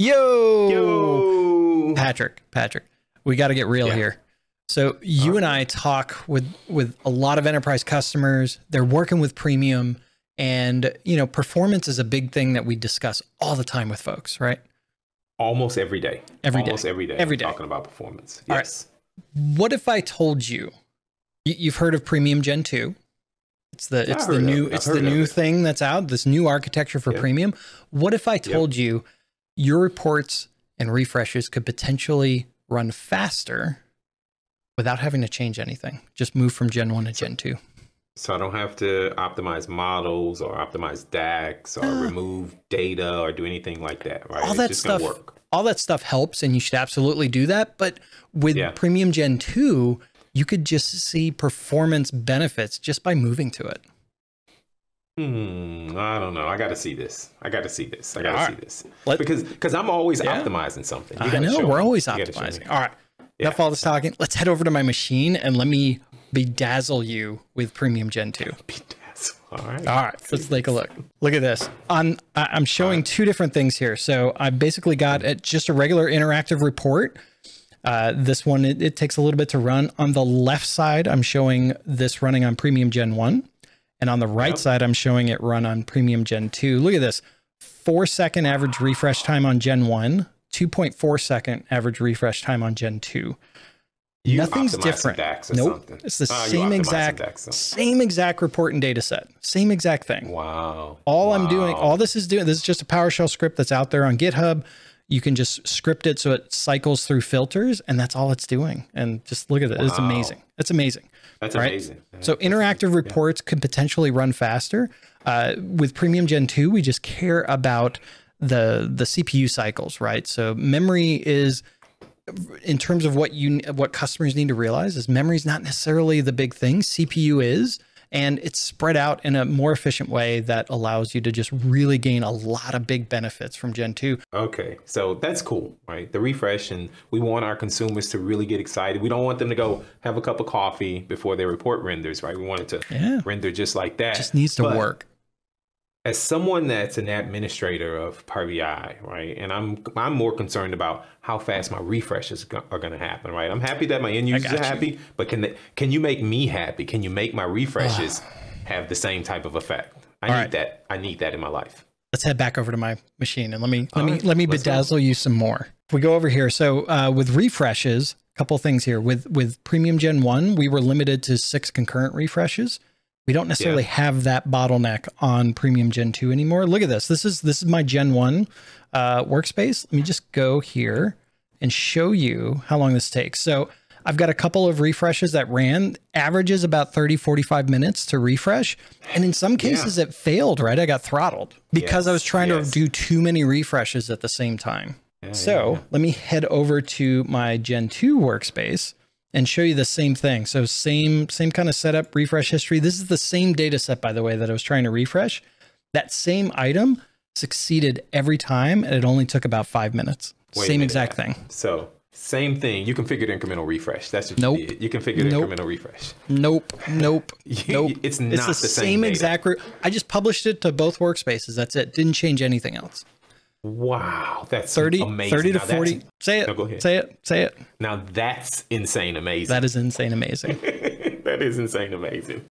Yo! Yo! Patrick, Patrick, we got to get real yeah. here. So you and I talk with with a lot of enterprise customers. They're working with premium and, you know, performance is a big thing that we discuss all the time with folks, right? Almost every day. Every Almost day. every day. Every day. Talking about performance. Yes. What if I told you, you have heard of premium gen 2? It's the it's the new it's the new it. thing that's out, this new architecture for yeah. premium. What if I told you your reports and refreshes could potentially run faster without having to change anything. Just move from Gen 1 to Gen 2. So I don't have to optimize models or optimize DAX or uh, remove data or do anything like that, right? All that stuff, all that stuff helps, and you should absolutely do that. But with yeah. Premium Gen two, you could just see performance benefits just by moving to it. Hmm, I don't know. I got to see this. I got to see this. I got to see right. this Let, because because I'm always yeah. optimizing something. You I know we're me. always optimizing. All right, yeah. enough all this talking. Let's head over to my machine and let me bedazzle you with Premium Gen two. Bedazzle. All right. All right. Let's take a look. Look at this. I'm I'm showing right. two different things here. So I basically got a, just a regular interactive report. Uh, this one it, it takes a little bit to run. On the left side, I'm showing this running on Premium Gen one. And on the right yep. side, I'm showing it run on Premium Gen 2. Look at this. Four second average refresh time on Gen 1, 2.4 second average refresh time on Gen 2. You Nothing's different. Nope. Something. It's the uh, same exact same exact report and data set. Same exact thing. Wow. All wow. I'm doing, all this is doing, this is just a PowerShell script that's out there on GitHub you can just script it so it cycles through filters and that's all it's doing. And just look at it. Wow. It's amazing. It's amazing. That's right? amazing. So interactive reports yeah. could potentially run faster. Uh, with Premium Gen 2, we just care about the the CPU cycles, right? So memory is in terms of what you what customers need to realize is memory is not necessarily the big thing. CPU is and it's spread out in a more efficient way that allows you to just really gain a lot of big benefits from Gen 2. Okay, so that's cool, right? The refresh, and we want our consumers to really get excited. We don't want them to go have a cup of coffee before their report renders, right? We want it to yeah. render just like that. It just needs to but work as someone that's an administrator of Power BI, right, and I'm I'm more concerned about how fast my refreshes go- are going to happen, right? I'm happy that my end users are happy, you. but can they, can you make me happy? Can you make my refreshes have the same type of effect? I All need right. that. I need that in my life. Let's head back over to my machine and let me let All me right. let me bedazzle you some more. If we go over here, so uh, with refreshes, a couple things here. With with Premium Gen One, we were limited to six concurrent refreshes. We don't necessarily yeah. have that bottleneck on Premium Gen 2 anymore. Look at this. This is this is my Gen 1 uh, workspace. Let me just go here and show you how long this takes. So I've got a couple of refreshes that ran, averages about 30, 45 minutes to refresh. And in some cases yeah. it failed, right? I got throttled because yes. I was trying yes. to do too many refreshes at the same time. Yeah, so let me head over to my Gen 2 workspace and show you the same thing. So same, same kind of setup, refresh history. This is the same data set, by the way, that I was trying to refresh. That same item succeeded every time, and it only took about five minutes. Wait same exact thing. So same thing. You configured incremental refresh. That's what nope. did. You configured nope. incremental refresh. Nope. Nope. nope. It's not it's the, the same, same exact. I just published it to both workspaces. That's it. Didn't change anything else. Wow, that's 30, amazing. 30 to now 40. Say it. No, go ahead. Say it. Say it. Now that's insane amazing. That is insane amazing. that is insane amazing.